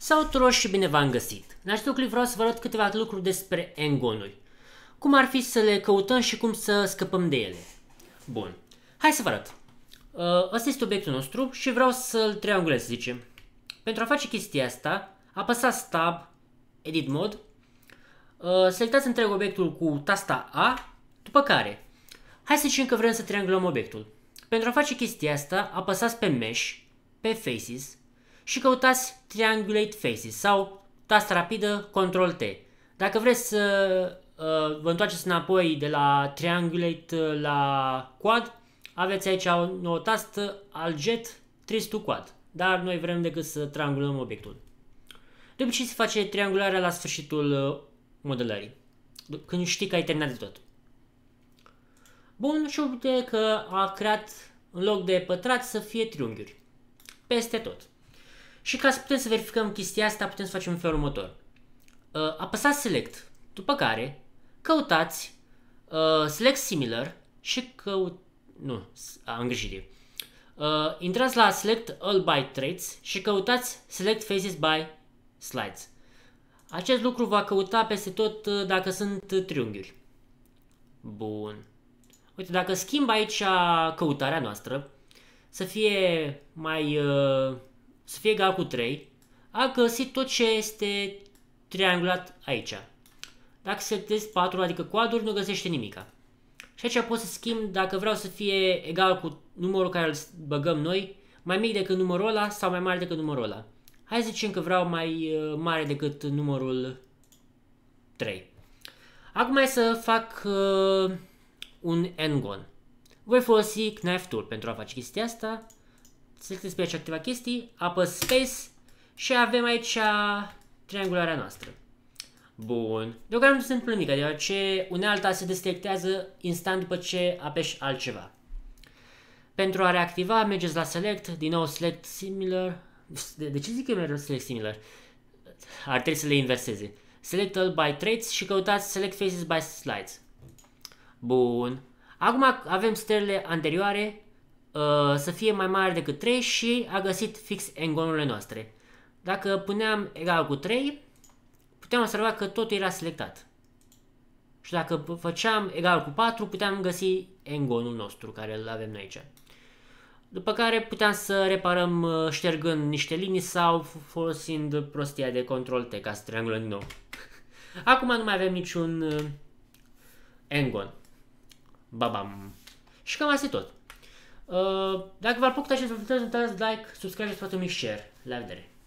Sau tuturor și bine v-am găsit! În acest clip vreau să vă arăt câteva lucruri despre engonuri. Cum ar fi să le căutăm și cum să scăpăm de ele. Bun, hai să vă arăt. Asta uh, este obiectul nostru și vreau să-l triangulez, să zicem. Pentru a face chestia asta, apăsați Tab, Edit Mode, uh, selectați întreg obiectul cu tasta A, după care, hai să zicem că vrem să triangulăm obiectul. Pentru a face chestia asta, apăsați pe Mesh, pe Faces, și căutați Triangulate Faces sau tasta rapidă Ctrl T. Dacă vreți să uh, vă întoarceți înapoi de la Triangulate uh, la Quad, aveți aici o nouă tastă Alget Jet to Quad, dar noi vrem decât să triangulăm obiectul. De obicei se face triangularea la sfârșitul uh, modelării, când știi că ai terminat de tot. Bun, și uite că a creat în loc de pătrat să fie triunghiuri. Peste tot. Și ca să putem să verificăm chestia asta, putem să facem în felul următor. Uh, apăsați Select, după care căutați uh, Select Similar și căut... Nu, am greșit. Uh, intrați la Select All by Traits și căutați Select Faces by Slides. Acest lucru va căuta peste tot uh, dacă sunt uh, triunghiuri. Bun. Uite, dacă schimb aici căutarea noastră, să fie mai uh, să fie egal cu 3, a găsit tot ce este triangulat aici. Dacă setezi 4, adică coaduri, nu găsește nimica. Și aici pot să schimb dacă vreau să fie egal cu numărul care îl băgăm noi, mai mic decât numărul ăla sau mai mare decât numărul ăla. Hai să zicem că vreau mai uh, mare decât numărul 3. Acum hai să fac uh, un n-gon. Voi folosi knife tool pentru a face chestia asta. Selectez pe aici activa chestii, apăs space și avem aici triangularea noastră. Bun. Deocamdată nu se întâmplă nimic, deoarece unealta se deselectează instant după ce apeși altceva. Pentru a reactiva, mergeți la select, din nou select similar. De, de ce zic că mereu select similar? Ar trebui să le inverseze. Select all by traits și căutați select faces by slides. Bun. Acum avem stările anterioare Uh, să fie mai mare decât 3 și a găsit fix engonurile noastre. Dacă puneam egal cu 3, puteam observa că totul era selectat. Și dacă făceam egal cu 4, puteam găsi engonul nostru care îl avem noi aici. După care puteam să reparăm uh, ștergând niște linii sau folosind prostia de control T ca să din nou. Acum nu mai avem niciun uh, engon. Babam. Și cam asta e tot. Uh, dacă v-a plăcut acest video, nu like, subscribe și să faceți share. La vedere!